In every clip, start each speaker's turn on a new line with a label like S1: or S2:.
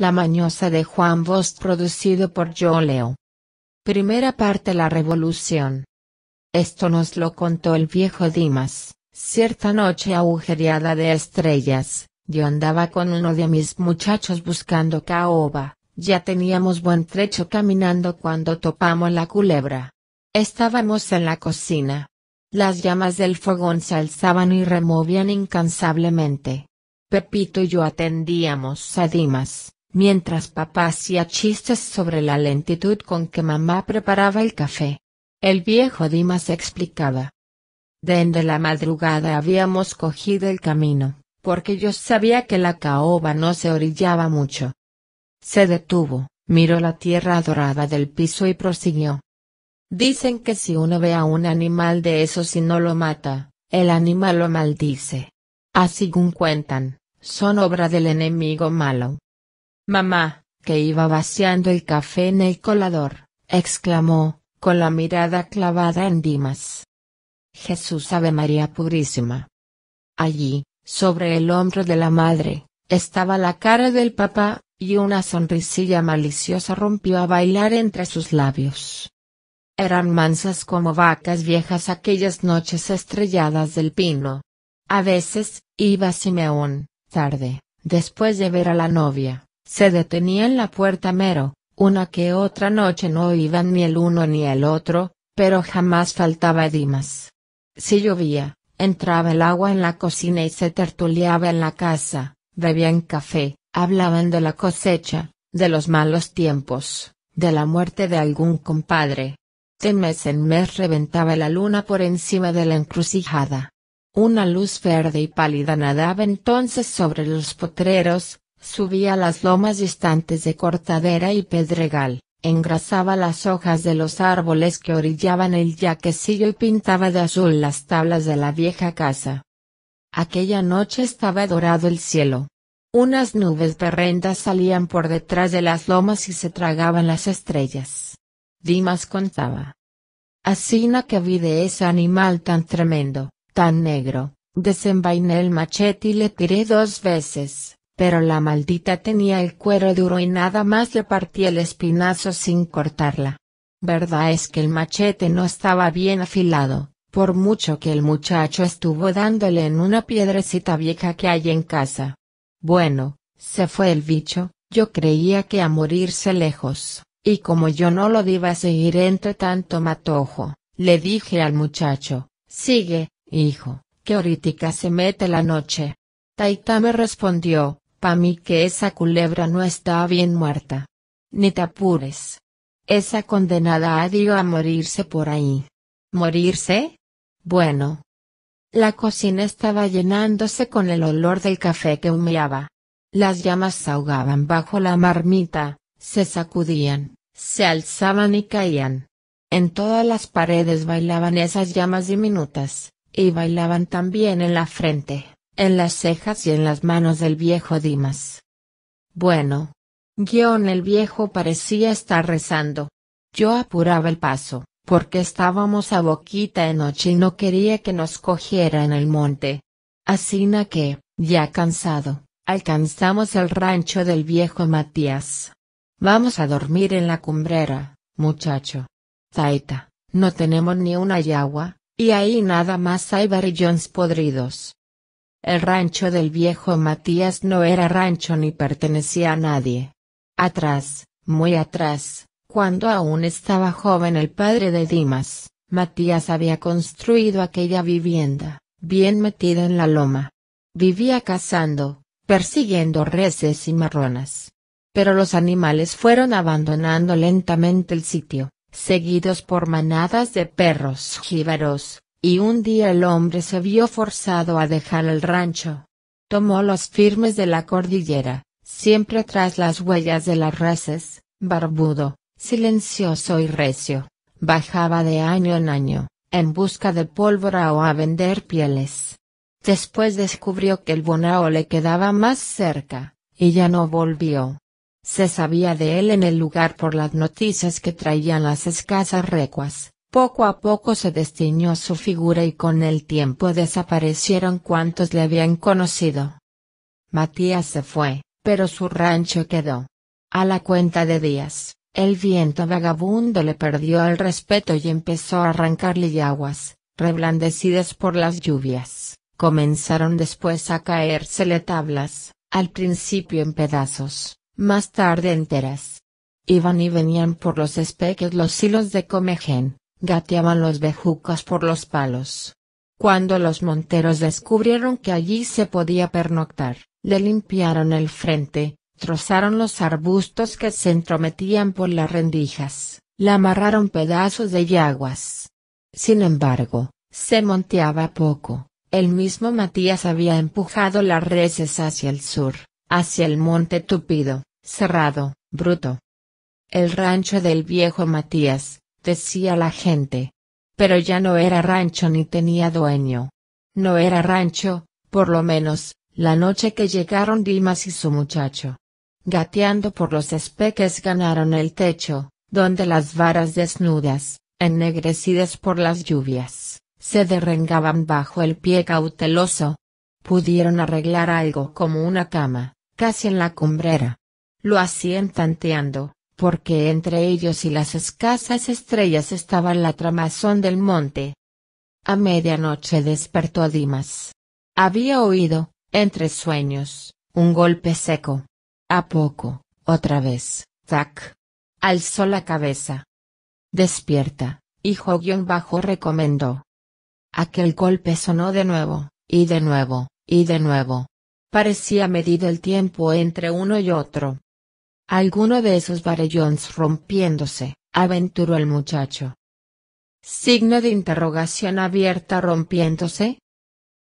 S1: La mañosa de Juan Bosch producido por leo. Primera parte La revolución. Esto nos lo contó el viejo Dimas, cierta noche agujereada de estrellas, yo andaba con uno de mis muchachos buscando caoba, ya teníamos buen trecho caminando cuando topamos la culebra. Estábamos en la cocina. Las llamas del fogón se alzaban y removían incansablemente. Pepito y yo atendíamos a Dimas, mientras papá hacía chistes sobre la lentitud con que mamá preparaba el café. El viejo Dimas explicaba. Desde la madrugada habíamos cogido el camino, porque yo sabía que la caoba no se orillaba mucho. Se detuvo, miró la tierra dorada del piso y prosiguió. Dicen que si uno ve a un animal de esos y no lo mata, el animal lo maldice. Así según cuentan, son obra del enemigo malo. Mamá, que iba vaciando el café en el colador, exclamó, con la mirada clavada en Dimas. Jesús Ave María Purísima. Allí, sobre el hombro de la madre, estaba la cara del papá, y una sonrisilla maliciosa rompió a bailar entre sus labios. Eran mansas como vacas viejas aquellas noches estrelladas del pino. A veces, iba Simeón, tarde, después de ver a la novia, se detenía en la puerta mero, una que otra noche no iban ni el uno ni el otro, pero jamás faltaba Dimas. Si llovía, entraba el agua en la cocina y se tertuliaba en la casa, bebían café, hablaban de la cosecha, de los malos tiempos, de la muerte de algún compadre. De mes en mes reventaba la luna por encima de la encrucijada. Una luz verde y pálida nadaba entonces sobre los potreros, Subía las lomas distantes de Cortadera y Pedregal, engrasaba las hojas de los árboles que orillaban el yaquecillo y pintaba de azul las tablas de la vieja casa. Aquella noche estaba dorado el cielo. Unas nubes de rendas salían por detrás de las lomas y se tragaban las estrellas. Dimas contaba. Asina que vi de ese animal tan tremendo, tan negro, desenvainé el machete y le tiré dos veces, pero la maldita tenía el cuero duro y nada más le partí el espinazo sin cortarla. Verdad es que el machete no estaba bien afilado, por mucho que el muchacho estuvo dándole en una piedrecita vieja que hay en casa. Bueno, se fue el bicho, yo creía que a morirse lejos, y como yo no lo iba a seguir entre tanto matojo, le dije al muchacho, sigue, hijo, que ahorita se mete la noche. Taita me respondió, Pa' mí que esa culebra no está bien muerta. Ni te apures. Esa condenada ha ido a morirse por ahí. ¿Morirse? Bueno. La cocina estaba llenándose con el olor del café que humeaba. Las llamas se ahogaban bajo la marmita, se sacudían, se alzaban y caían. En todas las paredes bailaban esas llamas diminutas, y bailaban también en la frente en las cejas y en las manos del viejo Dimas. Bueno. Guión el viejo parecía estar rezando. Yo apuraba el paso, porque estábamos a boquita en noche y no quería que nos cogiera en el monte. Así que, ya cansado, alcanzamos el rancho del viejo Matías. Vamos a dormir en la cumbrera, muchacho. Taita, no tenemos ni una yagua, y ahí nada más hay varillones podridos. El rancho del viejo Matías no era rancho ni pertenecía a nadie. Atrás, muy atrás, cuando aún estaba joven el padre de Dimas, Matías había construido aquella vivienda, bien metida en la loma. Vivía cazando, persiguiendo reses y marronas. Pero los animales fueron abandonando lentamente el sitio, seguidos por manadas de perros jíbaros, y un día el hombre se vio forzado a dejar el rancho. Tomó los firmes de la cordillera, siempre tras las huellas de las reses, barbudo, silencioso y recio, bajaba de año en año, en busca de pólvora o a vender pieles. Después descubrió que el bonao le quedaba más cerca, y ya no volvió. Se sabía de él en el lugar por las noticias que traían las escasas recuas, poco a poco se destiñó su figura y con el tiempo desaparecieron cuantos le habían conocido. Matías se fue, pero su rancho quedó. A la cuenta de días, el viento vagabundo le perdió el respeto y empezó a arrancarle yaguas, reblandecidas por las lluvias. Comenzaron después a caérsele tablas, al principio en pedazos, más tarde enteras. Iban y venían por los espeques los hilos de comején, gateaban los bejucos por los palos. Cuando los monteros descubrieron que allí se podía pernoctar, le limpiaron el frente, trozaron los arbustos que se entrometían por las rendijas, le amarraron pedazos de yaguas. Sin embargo, se monteaba poco, el mismo Matías había empujado las reces hacia el sur, hacia el monte tupido, cerrado, bruto. El rancho del viejo Matías, decía la gente. Pero ya no era rancho ni tenía dueño. No era rancho, por lo menos, la noche que llegaron Dimas y su muchacho. Gateando por los espeques ganaron el techo, donde las varas desnudas, ennegrecidas por las lluvias, se derrengaban bajo el pie cauteloso. Pudieron arreglar algo como una cama, casi en la cumbrera. Lo hacían tanteando, porque entre ellos y las escasas estrellas estaba la tramazón del monte. A medianoche despertó Dimas. Había oído, entre sueños, un golpe seco. A poco, otra vez, tac. Alzó la cabeza. Despierta, hijo guión bajo recomendó. Aquel golpe sonó de nuevo, y de nuevo, y de nuevo. Parecía medido el tiempo entre uno y otro. Alguno de esos varellones rompiéndose, aventuró el muchacho. Signo de interrogación abierta rompiéndose.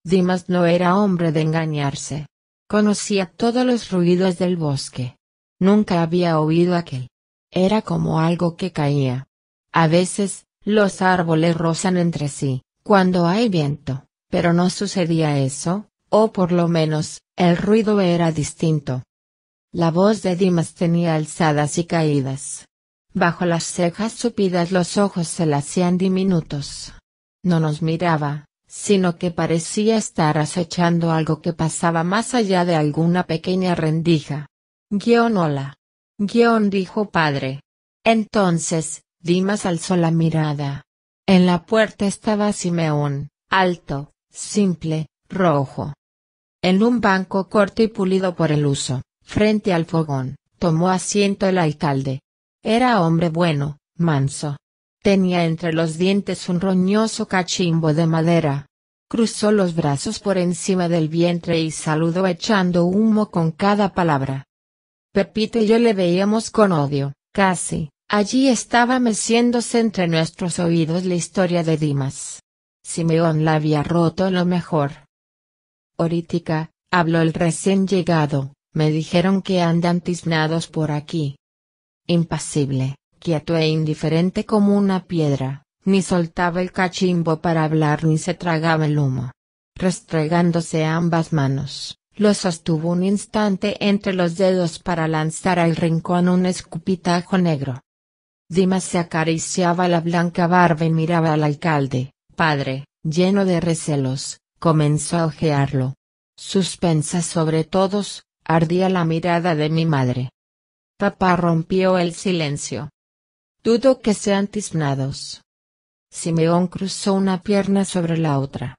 S1: Dimas no era hombre de engañarse. Conocía todos los ruidos del bosque. Nunca había oído aquel. Era como algo que caía. A veces, los árboles rozan entre sí, cuando hay viento, pero no sucedía eso, o por lo menos, el ruido era distinto. La voz de Dimas tenía alzadas y caídas. Bajo las cejas tupidas, los ojos se le hacían diminutos. No nos miraba, sino que parecía estar acechando algo que pasaba más allá de alguna pequeña rendija. Guión hola. Guión dijo padre. Entonces, Dimas alzó la mirada. En la puerta estaba Simeón, alto, simple, rojo. En un banco corto y pulido por el uso, Frente al fogón, tomó asiento el alcalde. Era hombre bueno, manso. Tenía entre los dientes un roñoso cachimbo de madera. Cruzó los brazos por encima del vientre y saludó echando humo con cada palabra. Pepito y yo le veíamos con odio, casi, allí estaba meciéndose entre nuestros oídos la historia de Dimas. Simeón la había roto lo mejor. Orítica, habló el recién llegado. Me dijeron que andan tiznados por aquí. Impasible, quieto e indiferente como una piedra, ni soltaba el cachimbo para hablar ni se tragaba el humo. Restregándose ambas manos, lo sostuvo un instante entre los dedos para lanzar al rincón un escupitajo negro. Dimas se acariciaba la blanca barba y miraba al alcalde, padre, lleno de recelos, comenzó a ojearlo. Suspensa sobre todos, Ardía la mirada de mi madre. Papá rompió el silencio. Dudo que sean tiznados. Simeón cruzó una pierna sobre la otra.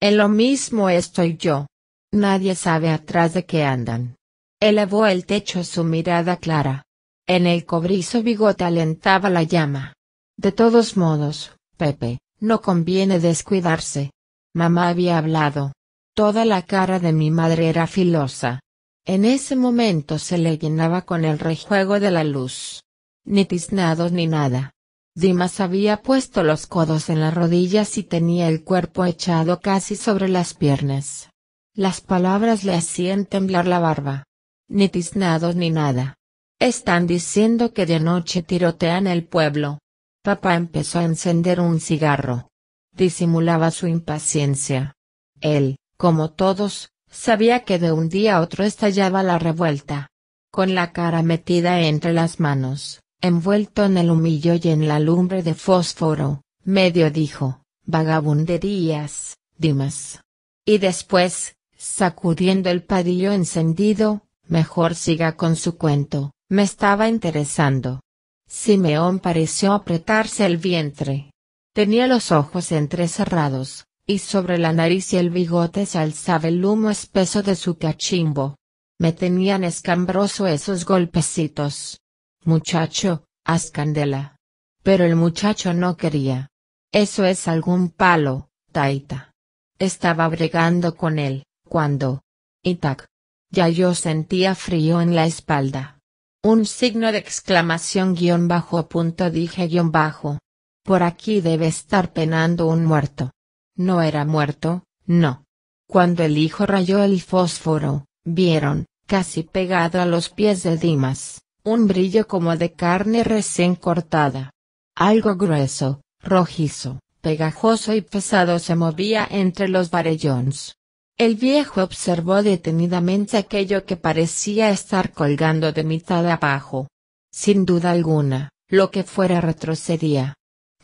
S1: En lo mismo estoy yo. Nadie sabe atrás de qué andan. Elevó el techo su mirada clara. En el cobrizo bigote alentaba la llama. De todos modos, Pepe, no conviene descuidarse. Mamá había hablado. Toda la cara de mi madre era filosa. En ese momento se le llenaba con el rejuego de la luz. Ni tiznados ni nada. Dimas había puesto los codos en las rodillas y tenía el cuerpo echado casi sobre las piernas. Las palabras le hacían temblar la barba. Ni tiznados ni nada. Están diciendo que de noche tirotean el pueblo. Papá empezó a encender un cigarro. Disimulaba su impaciencia. Él, como todos, Sabía que de un día a otro estallaba la revuelta. Con la cara metida entre las manos, envuelto en el humillo y en la lumbre de fósforo, medio dijo, vagabunderías, Dimas. Y después, sacudiendo el padillo encendido, mejor siga con su cuento, me estaba interesando. Simeón pareció apretarse el vientre. Tenía los ojos entrecerrados, y sobre la nariz y el bigote se alzaba el humo espeso de su cachimbo. Me tenían escambroso esos golpecitos. Muchacho, haz candela. Pero el muchacho no quería. Eso es algún palo, Taita. Estaba bregando con él, cuando. itac, Ya yo sentía frío en la espalda. Un signo de exclamación guión bajo punto dije guión bajo. Por aquí debe estar penando un muerto. No era muerto, no. Cuando el hijo rayó el fósforo, vieron, casi pegado a los pies de Dimas, un brillo como de carne recién cortada. Algo grueso, rojizo, pegajoso y pesado se movía entre los varellones. El viejo observó detenidamente aquello que parecía estar colgando de mitad abajo. Sin duda alguna, lo que fuera retrocedía.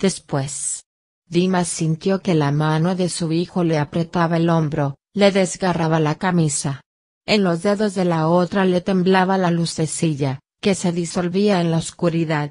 S1: Después, Dimas sintió que la mano de su hijo le apretaba el hombro, le desgarraba la camisa. En los dedos de la otra le temblaba la lucecilla, que se disolvía en la oscuridad.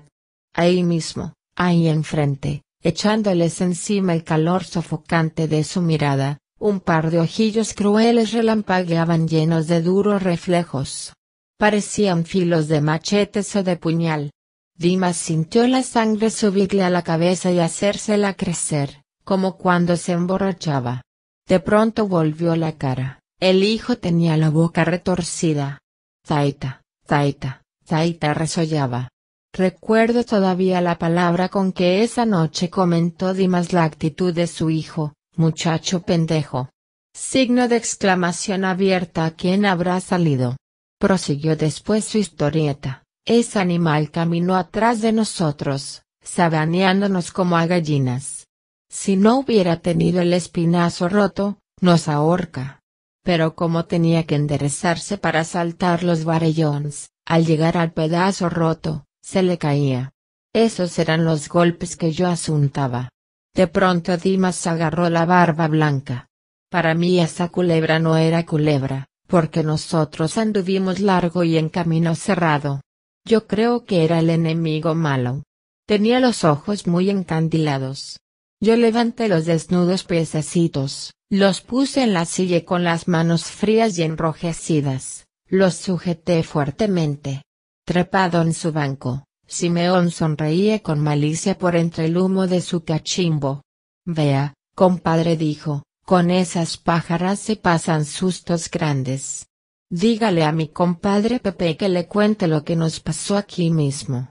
S1: Ahí mismo, ahí enfrente, echándoles encima el calor sofocante de su mirada, un par de ojillos crueles relampagueaban llenos de duros reflejos. Parecían filos de machetes o de puñal. Dimas sintió la sangre subirle a la cabeza y hacérsela crecer, como cuando se emborrachaba. De pronto volvió la cara, el hijo tenía la boca retorcida. Zaita, Zaita, Zaita resollaba. Recuerdo todavía la palabra con que esa noche comentó Dimas la actitud de su hijo, muchacho pendejo. Signo de exclamación abierta a quien habrá salido. Prosiguió después su historieta. Ese animal caminó atrás de nosotros, sabaneándonos como a gallinas. Si no hubiera tenido el espinazo roto, nos ahorca. Pero como tenía que enderezarse para saltar los varellones, al llegar al pedazo roto, se le caía. Esos eran los golpes que yo asuntaba. De pronto Dimas agarró la barba blanca. Para mí esa culebra no era culebra, porque nosotros anduvimos largo y en camino cerrado. Yo creo que era el enemigo malo. Tenía los ojos muy encandilados. Yo levanté los desnudos piececitos, los puse en la silla con las manos frías y enrojecidas, los sujeté fuertemente. Trepado en su banco, Simeón sonreía con malicia por entre el humo de su cachimbo. Vea, compadre dijo, con esas pájaras se pasan sustos grandes. Dígale a mi compadre Pepe que le cuente lo que nos pasó aquí mismo.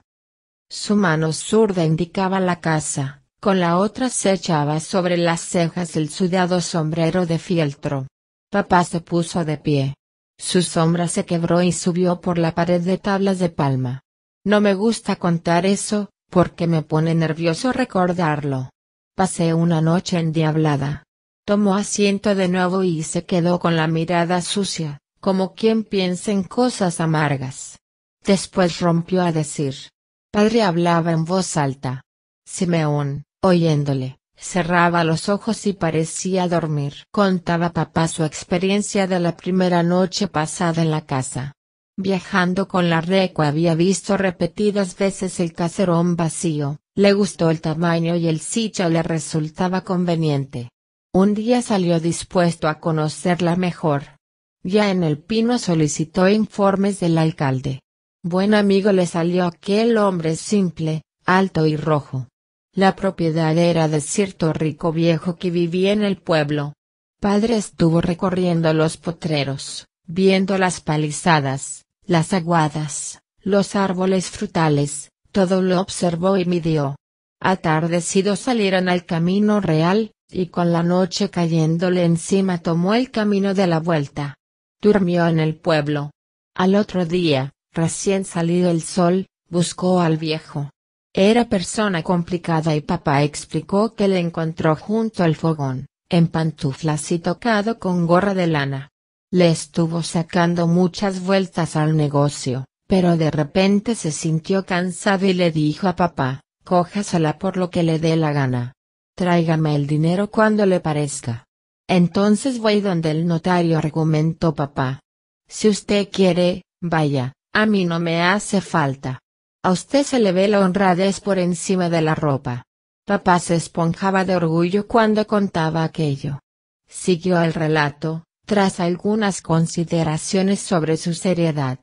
S1: Su mano zurda indicaba la casa, con la otra se echaba sobre las cejas el sudado sombrero de fieltro. Papá se puso de pie. Su sombra se quebró y subió por la pared de tablas de palma. No me gusta contar eso, porque me pone nervioso recordarlo. Pasé una noche endiablada. Tomó asiento de nuevo y se quedó con la mirada sucia, como quien piensa en cosas amargas. Después rompió a decir. Padre hablaba en voz alta. Simeón, oyéndole, cerraba los ojos y parecía dormir. Contaba papá su experiencia de la primera noche pasada en la casa. Viajando con la recua había visto repetidas veces el caserón vacío, le gustó el tamaño y el sitio le resultaba conveniente. Un día salió dispuesto a conocerla mejor ya en el Pino solicitó informes del alcalde. Buen amigo le salió aquel hombre simple, alto y rojo. La propiedad era de cierto rico viejo que vivía en el pueblo. Padre estuvo recorriendo los potreros, viendo las palizadas, las aguadas, los árboles frutales, todo lo observó y midió. Atardecido salieron al camino real, y con la noche cayéndole encima tomó el camino de la vuelta. Durmió en el pueblo. Al otro día, recién salido el sol, buscó al viejo. Era persona complicada y papá explicó que le encontró junto al fogón, en pantuflas y tocado con gorra de lana. Le estuvo sacando muchas vueltas al negocio, pero de repente se sintió cansado y le dijo a papá, cójasela por lo que le dé la gana. Tráigame el dinero cuando le parezca. Entonces voy donde el notario argumentó papá. Si usted quiere, vaya, a mí no me hace falta. A usted se le ve la honradez por encima de la ropa. Papá se esponjaba de orgullo cuando contaba aquello. Siguió el relato, tras algunas consideraciones sobre su seriedad.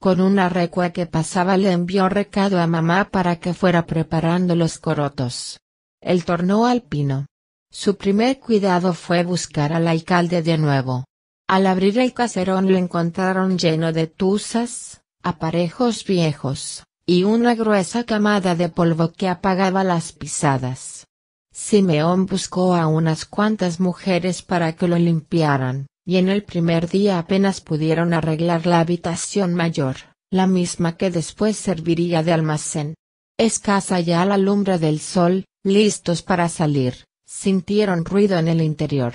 S1: Con una recua que pasaba le envió recado a mamá para que fuera preparando los corotos. Él tornó al pino. Su primer cuidado fue buscar al alcalde de nuevo. Al abrir el caserón lo encontraron lleno de tuzas, aparejos viejos, y una gruesa camada de polvo que apagaba las pisadas. Simeón buscó a unas cuantas mujeres para que lo limpiaran, y en el primer día apenas pudieron arreglar la habitación mayor, la misma que después serviría de almacén. Escasa ya la lumbre del sol, listos para salir, Sintieron ruido en el interior.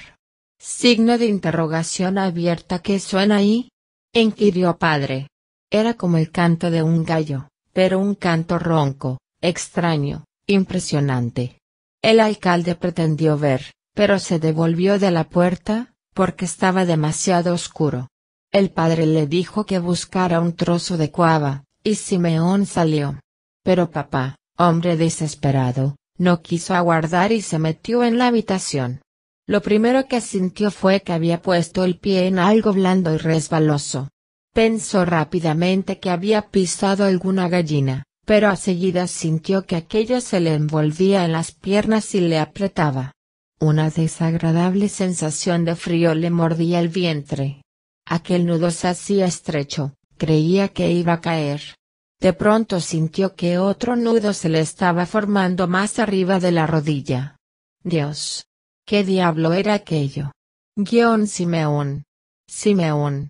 S1: Signo de interrogación abierta que suena ahí? inquirió padre. Era como el canto de un gallo, pero un canto ronco, extraño, impresionante. El alcalde pretendió ver, pero se devolvió de la puerta, porque estaba demasiado oscuro. El padre le dijo que buscara un trozo de cuava, y Simeón salió. Pero papá, hombre desesperado, no quiso aguardar y se metió en la habitación. Lo primero que sintió fue que había puesto el pie en algo blando y resbaloso. Pensó rápidamente que había pisado alguna gallina, pero a seguida sintió que aquello se le envolvía en las piernas y le apretaba. Una desagradable sensación de frío le mordía el vientre. Aquel nudo se hacía estrecho, creía que iba a caer. De pronto sintió que otro nudo se le estaba formando más arriba de la rodilla. Dios. ¿Qué diablo era aquello? Guión Simeón. Simeón.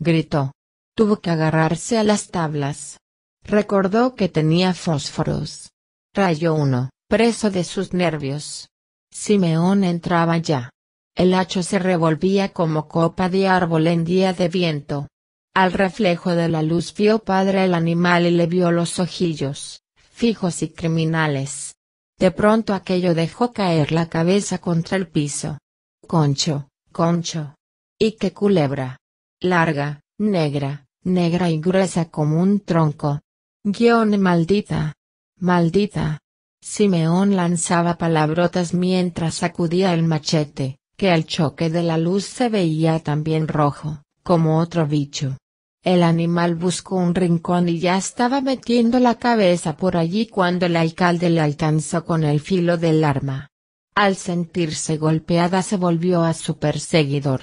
S1: Gritó. Tuvo que agarrarse a las tablas. Recordó que tenía fósforos. Rayó uno, preso de sus nervios. Simeón entraba ya. El hacho se revolvía como copa de árbol en día de viento. Al reflejo de la luz vio padre el animal y le vio los ojillos, fijos y criminales. De pronto aquello dejó caer la cabeza contra el piso. Concho, concho. Y qué culebra. Larga, negra, negra y gruesa como un tronco. Guión maldita. Maldita. Simeón lanzaba palabrotas mientras sacudía el machete, que al choque de la luz se veía también rojo, como otro bicho. El animal buscó un rincón y ya estaba metiendo la cabeza por allí cuando el alcalde le alcanzó con el filo del arma. Al sentirse golpeada se volvió a su perseguidor.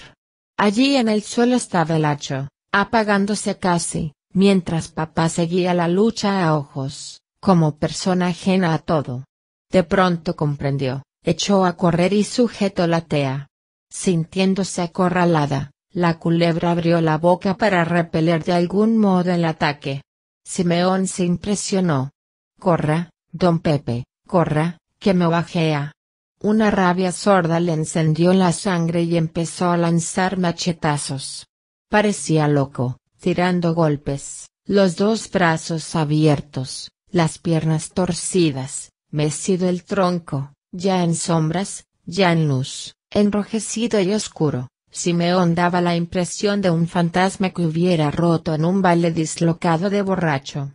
S1: Allí en el suelo estaba el hacho, apagándose casi, mientras papá seguía la lucha a ojos, como persona ajena a todo. De pronto comprendió, echó a correr y sujetó la tea. Sintiéndose acorralada, la culebra abrió la boca para repeler de algún modo el ataque. Simeón se impresionó. Corra, don Pepe, corra, que me bajea. Una rabia sorda le encendió la sangre y empezó a lanzar machetazos. Parecía loco, tirando golpes, los dos brazos abiertos, las piernas torcidas, mecido el tronco, ya en sombras, ya en luz, enrojecido y oscuro. Simeón daba la impresión de un fantasma que hubiera roto en un baile dislocado de borracho.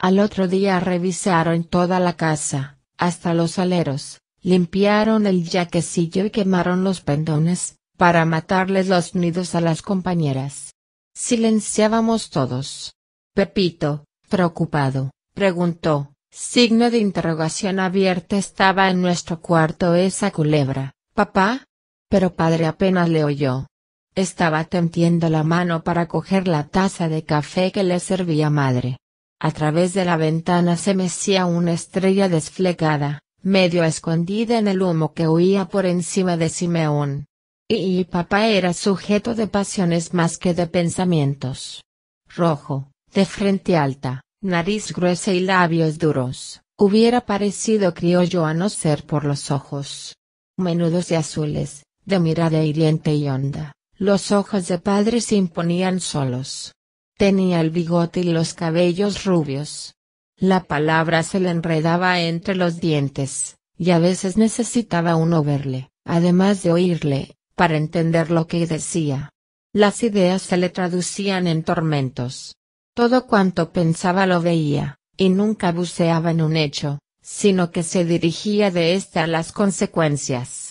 S1: Al otro día revisaron toda la casa, hasta los aleros, limpiaron el yaquecillo y quemaron los pendones, para matarles los nidos a las compañeras. Silenciábamos todos. Pepito, preocupado, preguntó, signo de interrogación abierta estaba en nuestro cuarto esa culebra, papá, pero padre apenas le oyó. Estaba tendiendo la mano para coger la taza de café que le servía madre. A través de la ventana se mecía una estrella desflegada, medio escondida en el humo que huía por encima de Simeón. Y, y papá era sujeto de pasiones más que de pensamientos. Rojo, de frente alta, nariz gruesa y labios duros, hubiera parecido criollo a no ser por los ojos. Menudos y azules, de mirada hiriente y honda, los ojos de padre se imponían solos. Tenía el bigote y los cabellos rubios. La palabra se le enredaba entre los dientes, y a veces necesitaba uno verle, además de oírle, para entender lo que decía. Las ideas se le traducían en tormentos. Todo cuanto pensaba lo veía, y nunca buceaba en un hecho, sino que se dirigía de éste a las consecuencias.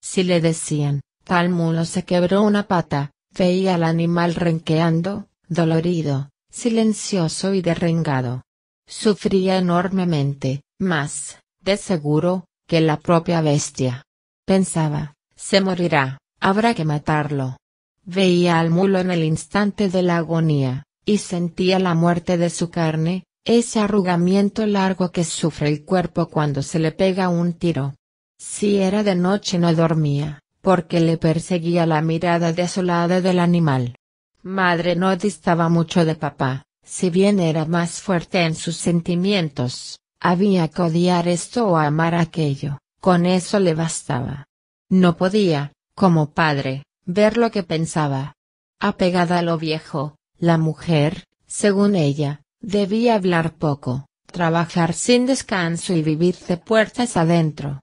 S1: Si le decían, tal mulo se quebró una pata, veía al animal renqueando, dolorido, silencioso y derrengado. Sufría enormemente, más, de seguro, que la propia bestia. Pensaba, se morirá, habrá que matarlo. Veía al mulo en el instante de la agonía, y sentía la muerte de su carne, ese arrugamiento largo que sufre el cuerpo cuando se le pega un tiro. Si era de noche no dormía, porque le perseguía la mirada desolada del animal. Madre no distaba mucho de papá, si bien era más fuerte en sus sentimientos, había que odiar esto o amar aquello, con eso le bastaba. No podía, como padre, ver lo que pensaba. Apegada a lo viejo, la mujer, según ella, debía hablar poco, trabajar sin descanso y vivir de puertas adentro.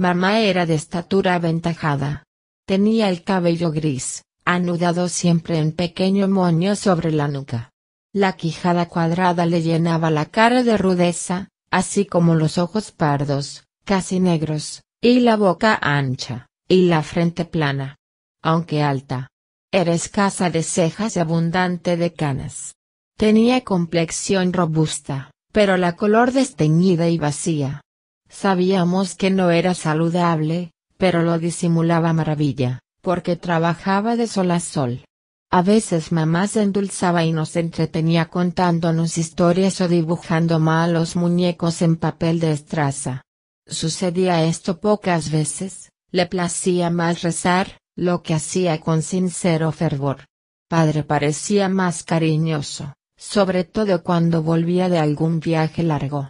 S1: Mamá era de estatura aventajada. Tenía el cabello gris, anudado siempre en pequeño moño sobre la nuca. La quijada cuadrada le llenaba la cara de rudeza, así como los ojos pardos, casi negros, y la boca ancha, y la frente plana. Aunque alta. Era escasa de cejas y abundante de canas. Tenía complexión robusta, pero la color desteñida y vacía. Sabíamos que no era saludable, pero lo disimulaba maravilla, porque trabajaba de sol a sol. A veces mamá se endulzaba y nos entretenía contándonos historias o dibujando malos muñecos en papel de estraza. Sucedía esto pocas veces, le placía más rezar, lo que hacía con sincero fervor. Padre parecía más cariñoso, sobre todo cuando volvía de algún viaje largo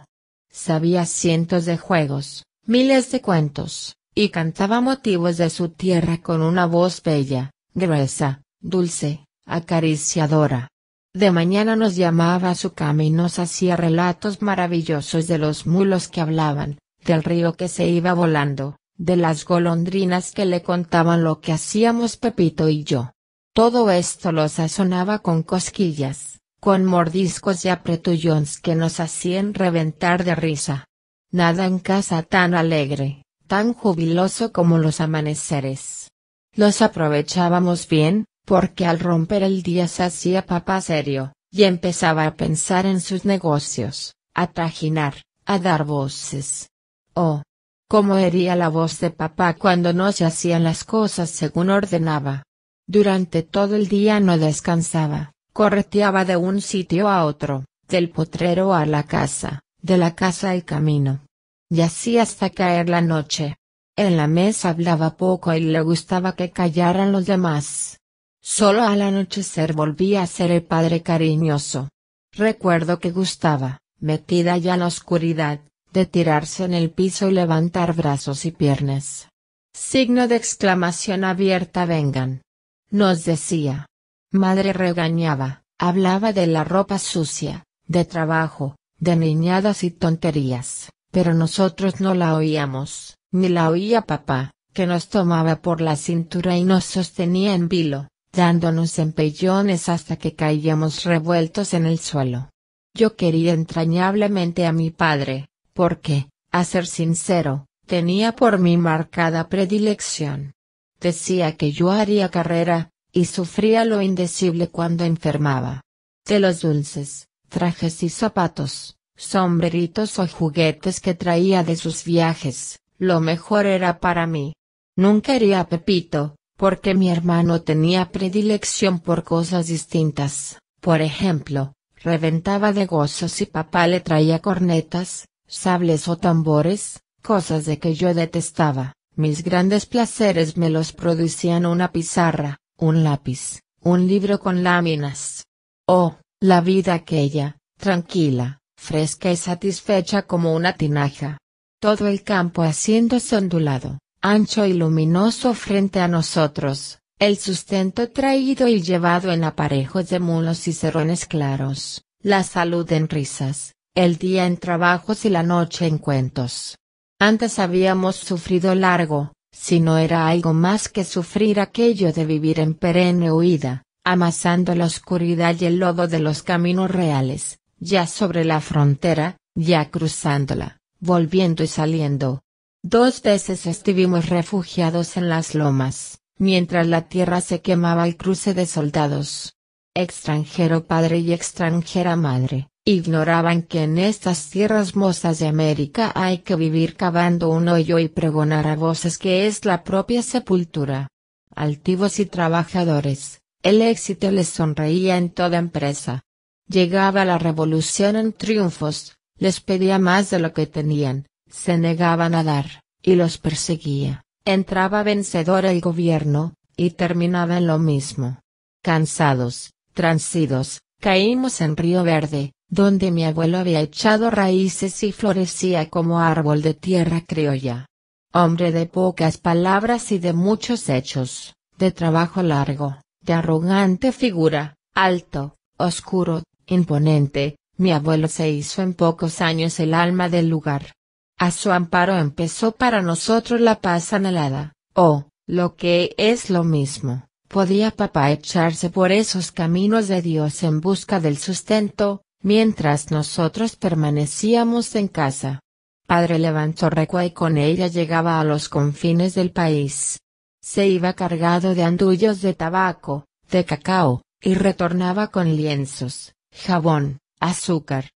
S1: sabía cientos de juegos, miles de cuentos, y cantaba motivos de su tierra con una voz bella, gruesa, dulce, acariciadora. De mañana nos llamaba a su cama y nos hacía relatos maravillosos de los mulos que hablaban, del río que se iba volando, de las golondrinas que le contaban lo que hacíamos Pepito y yo. Todo esto lo sazonaba con cosquillas, con mordiscos y apretullones que nos hacían reventar de risa. Nada en casa tan alegre, tan jubiloso como los amaneceres. Los aprovechábamos bien, porque al romper el día se hacía papá serio, y empezaba a pensar en sus negocios, a trajinar, a dar voces. Oh, cómo hería la voz de papá cuando no se hacían las cosas según ordenaba. Durante todo el día no descansaba, Correteaba de un sitio a otro, del potrero a la casa, de la casa al camino. Y así hasta caer la noche. En la mesa hablaba poco y le gustaba que callaran los demás. Solo al anochecer volvía a ser el padre cariñoso. Recuerdo que gustaba, metida ya en la oscuridad, de tirarse en el piso y levantar brazos y piernas. Signo de exclamación abierta vengan. Nos decía. Madre regañaba, hablaba de la ropa sucia, de trabajo, de niñadas y tonterías, pero nosotros no la oíamos, ni la oía papá, que nos tomaba por la cintura y nos sostenía en vilo, dándonos empellones hasta que caíamos revueltos en el suelo. Yo quería entrañablemente a mi padre, porque, a ser sincero, tenía por mí marcada predilección. Decía que yo haría carrera, y sufría lo indecible cuando enfermaba. De los dulces, trajes y zapatos, sombreritos o juguetes que traía de sus viajes, lo mejor era para mí. Nunca iría a Pepito, porque mi hermano tenía predilección por cosas distintas, por ejemplo, reventaba de gozos y papá le traía cornetas, sables o tambores, cosas de que yo detestaba, mis grandes placeres me los producían una pizarra, un lápiz, un libro con láminas. Oh, la vida aquella, tranquila, fresca y satisfecha como una tinaja. Todo el campo haciéndose ondulado, ancho y luminoso frente a nosotros, el sustento traído y llevado en aparejos de mulos y cerrones claros, la salud en risas, el día en trabajos y la noche en cuentos. Antes habíamos sufrido largo, si no era algo más que sufrir aquello de vivir en perenne huida, amasando la oscuridad y el lodo de los caminos reales, ya sobre la frontera, ya cruzándola, volviendo y saliendo. Dos veces estuvimos refugiados en las lomas, mientras la tierra se quemaba al cruce de soldados, extranjero padre y extranjera madre, ignoraban que en estas tierras mozas de América hay que vivir cavando un hoyo y pregonar a voces que es la propia sepultura. Altivos y trabajadores, el éxito les sonreía en toda empresa. Llegaba la revolución en triunfos, les pedía más de lo que tenían, se negaban a dar, y los perseguía. Entraba vencedor el gobierno, y terminaba lo mismo. Cansados, Transidos, caímos en Río Verde, donde mi abuelo había echado raíces y florecía como árbol de tierra criolla. Hombre de pocas palabras y de muchos hechos, de trabajo largo, de arrogante figura, alto, oscuro, imponente, mi abuelo se hizo en pocos años el alma del lugar. A su amparo empezó para nosotros la paz anhelada, o, oh, lo que es lo mismo, Podía papá echarse por esos caminos de Dios en busca del sustento, mientras nosotros permanecíamos en casa? Padre levantó recua y con ella llegaba a los confines del país. Se iba cargado de andullos de tabaco, de cacao, y retornaba con lienzos, jabón, azúcar.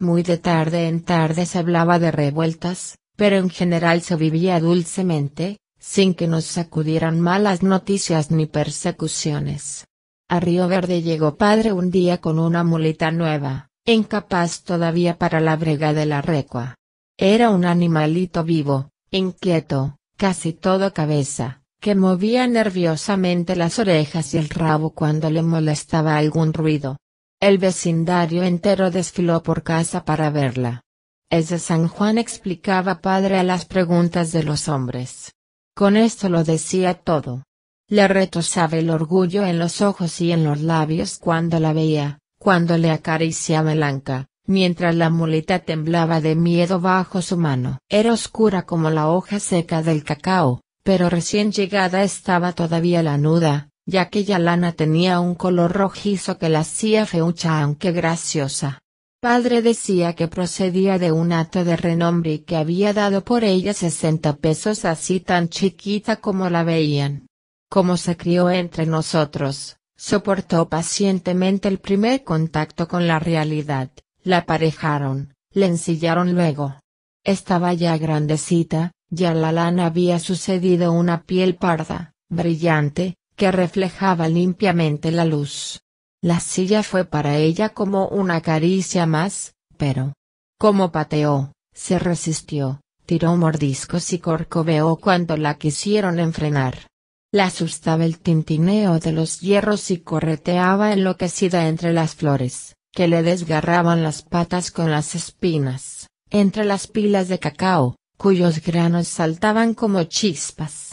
S1: Muy de tarde en tarde se hablaba de revueltas, pero en general se vivía dulcemente, sin que nos sacudieran malas noticias ni persecuciones. A Río Verde llegó padre un día con una mulita nueva, incapaz todavía para la brega de la recua. Era un animalito vivo, inquieto, casi todo cabeza, que movía nerviosamente las orejas y el rabo cuando le molestaba algún ruido. El vecindario entero desfiló por casa para verla. de San Juan explicaba padre a las preguntas de los hombres. Con esto lo decía todo. Le retosaba el orgullo en los ojos y en los labios cuando la veía, cuando le acariciaba el anca, mientras la muleta temblaba de miedo bajo su mano. Era oscura como la hoja seca del cacao, pero recién llegada estaba todavía lanuda, ya que ya lana tenía un color rojizo que la hacía feucha aunque graciosa padre decía que procedía de un acto de renombre y que había dado por ella 60 pesos así tan chiquita como la veían. Como se crió entre nosotros, soportó pacientemente el primer contacto con la realidad, la aparejaron, le ensillaron luego. Estaba ya grandecita, ya la lana había sucedido una piel parda, brillante, que reflejaba limpiamente la luz. La silla fue para ella como una caricia más, pero. Como pateó, se resistió, tiró mordiscos y corcoveó cuando la quisieron enfrenar. La asustaba el tintineo de los hierros y correteaba enloquecida entre las flores, que le desgarraban las patas con las espinas, entre las pilas de cacao, cuyos granos saltaban como chispas.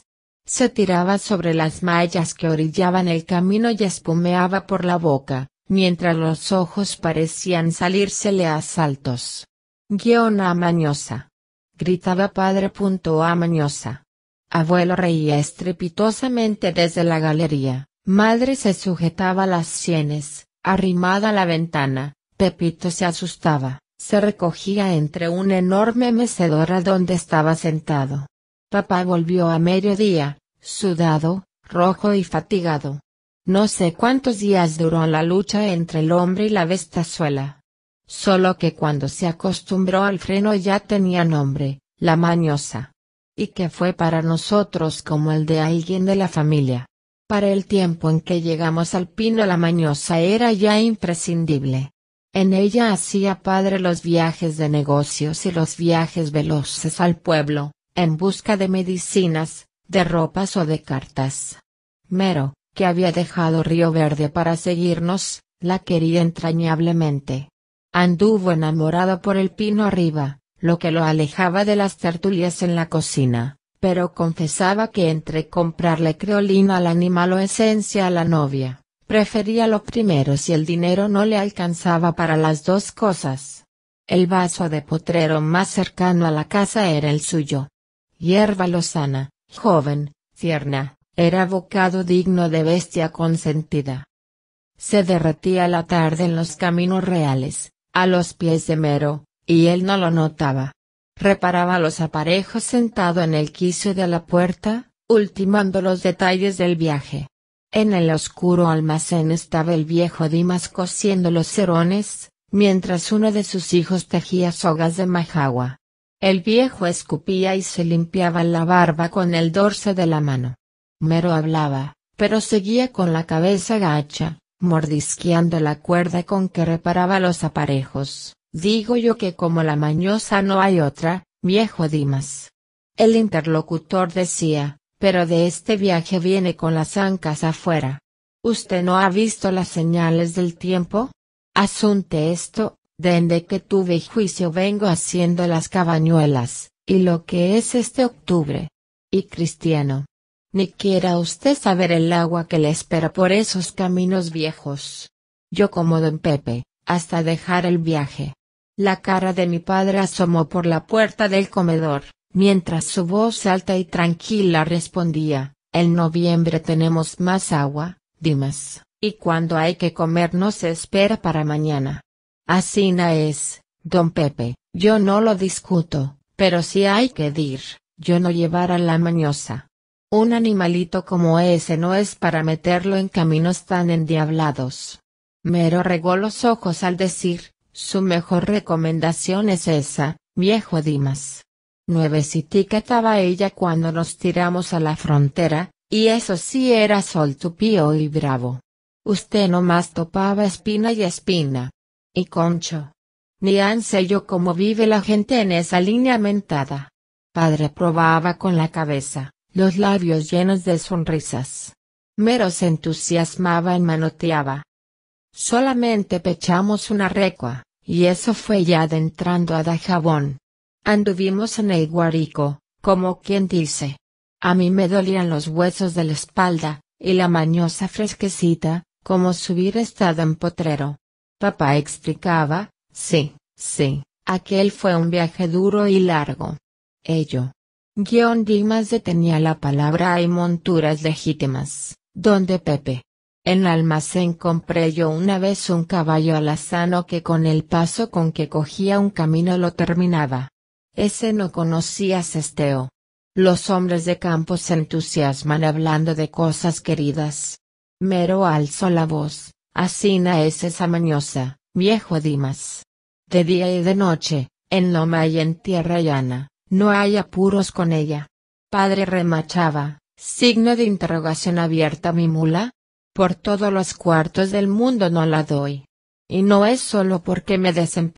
S1: Se tiraba sobre las mallas que orillaban el camino y espumeaba por la boca, mientras los ojos parecían salírsele a saltos. a mañosa. Gritaba padre. punto mañosa. Abuelo reía estrepitosamente desde la galería, madre se sujetaba las sienes, arrimada a la ventana, Pepito se asustaba, se recogía entre un enorme mecedora donde estaba sentado, Papá volvió a mediodía, sudado, rojo y fatigado. No sé cuántos días duró la lucha entre el hombre y la bestazuela. Solo que cuando se acostumbró al freno ya tenía nombre, la mañosa. Y que fue para nosotros como el de alguien de la familia. Para el tiempo en que llegamos al pino la mañosa era ya imprescindible. En ella hacía padre los viajes de negocios y los viajes veloces al pueblo, en busca de medicinas, de ropas o de cartas. Mero, que había dejado Río Verde para seguirnos, la quería entrañablemente. Anduvo enamorado por el pino arriba, lo que lo alejaba de las tertulias en la cocina, pero confesaba que entre comprarle creolina al animal o esencia a la novia, prefería lo primero si el dinero no le alcanzaba para las dos cosas. El vaso de potrero más cercano a la casa era el suyo, hierba lozana, joven, tierna, era bocado digno de bestia consentida. Se derretía la tarde en los caminos reales, a los pies de Mero, y él no lo notaba. Reparaba los aparejos sentado en el quicio de la puerta, ultimando los detalles del viaje. En el oscuro almacén estaba el viejo Dimas cosiendo los cerones, mientras uno de sus hijos tejía sogas de majagua. El viejo escupía y se limpiaba la barba con el dorso de la mano. Mero hablaba, pero seguía con la cabeza gacha, mordisqueando la cuerda con que reparaba los aparejos. Digo yo que como la mañosa no hay otra, viejo Dimas. El interlocutor decía, pero de este viaje viene con las ancas afuera. ¿Usted no ha visto las señales del tiempo? Asunte esto, desde que tuve juicio vengo haciendo las cabañuelas, y lo que es este octubre. Y cristiano. Ni quiera usted saber el agua que le espera por esos caminos viejos. Yo como don Pepe, hasta dejar el viaje. La cara de mi padre asomó por la puerta del comedor, mientras su voz alta y tranquila respondía, en noviembre tenemos más agua, Dimas, y cuando hay que comer no se espera para mañana na es, don Pepe, yo no lo discuto, pero si hay que dir, yo no llevara la mañosa. Un animalito como ese no es para meterlo en caminos tan endiablados. Mero regó los ojos al decir, su mejor recomendación es esa, viejo Dimas. Nuevecitica estaba ella cuando nos tiramos a la frontera, y eso sí era sol tupío y bravo. Usted más topaba espina y espina y Concho. Ni han yo cómo vive la gente en esa línea mentada. Padre probaba con la cabeza, los labios llenos de sonrisas. Mero se entusiasmaba y manoteaba. Solamente pechamos una recua, y eso fue ya adentrando a Dajabón. Anduvimos en el Guarico, como quien dice. A mí me dolían los huesos de la espalda, y la mañosa fresquecita, como subir estado en potrero. Papá explicaba, sí, sí, aquel fue un viaje duro y largo. Ello. Guión Dimas detenía la palabra hay monturas legítimas, donde Pepe. En almacén compré yo una vez un caballo alazano que con el paso con que cogía un camino lo terminaba. Ese no conocía cesteo. Los hombres de campo se entusiasman hablando de cosas queridas. Mero alzó la voz. Asina es esa mañosa, viejo Dimas. De día y de noche, en loma y en tierra llana, no hay apuros con ella. Padre remachaba, signo de interrogación abierta mi mula. Por todos los cuartos del mundo no la doy. Y no es solo porque me desempeño.